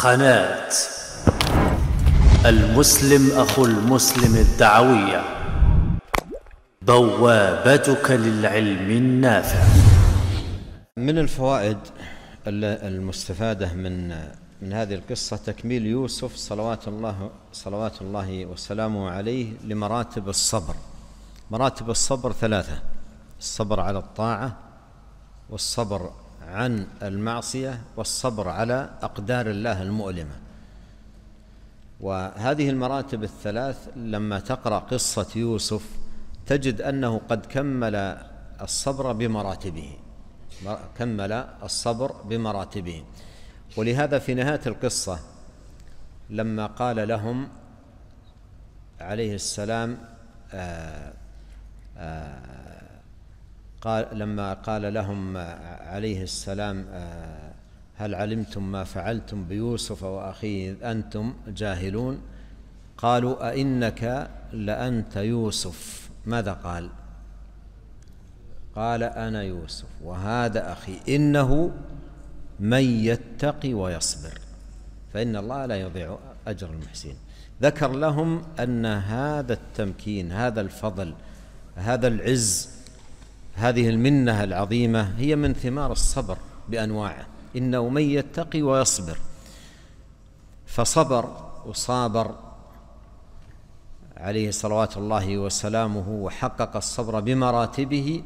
قناة المسلم أخو المسلم الدعوية بوابتك للعلم النافع من الفوائد المستفادة من من هذه القصة تكميل يوسف صلوات الله صلوات الله وسلامه عليه لمراتب الصبر مراتب الصبر ثلاثة الصبر على الطاعة والصبر عن المعصية والصبر على أقدار الله المؤلمة وهذه المراتب الثلاث لما تقرأ قصة يوسف تجد أنه قد كمل الصبر بمراتبه كمل الصبر بمراتبه ولهذا في نهاية القصة لما قال لهم عليه السلام آآ آه، آآ آه، قال لما قال لهم آه، عليه السلام آه، هل علمتم ما فعلتم بيوسف وأخيه إذ أنتم جاهلون قالوا أئنك لأنت يوسف ماذا قال قال أنا يوسف وهذا أخي إنه من يتقي ويصبر فإن الله لا يضيع أجر المحسنين ذكر لهم أن هذا التمكين هذا الفضل هذا العز هذه المنة العظيمة هي من ثمار الصبر بأنواعه إنه من يتقي ويصبر فصبر وصابر عليه صلوات الله وسلامه وحقق الصبر بمراتبه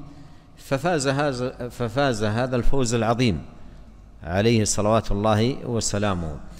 ففاز هذا ففاز هذا الفوز العظيم عليه صلوات الله وسلامه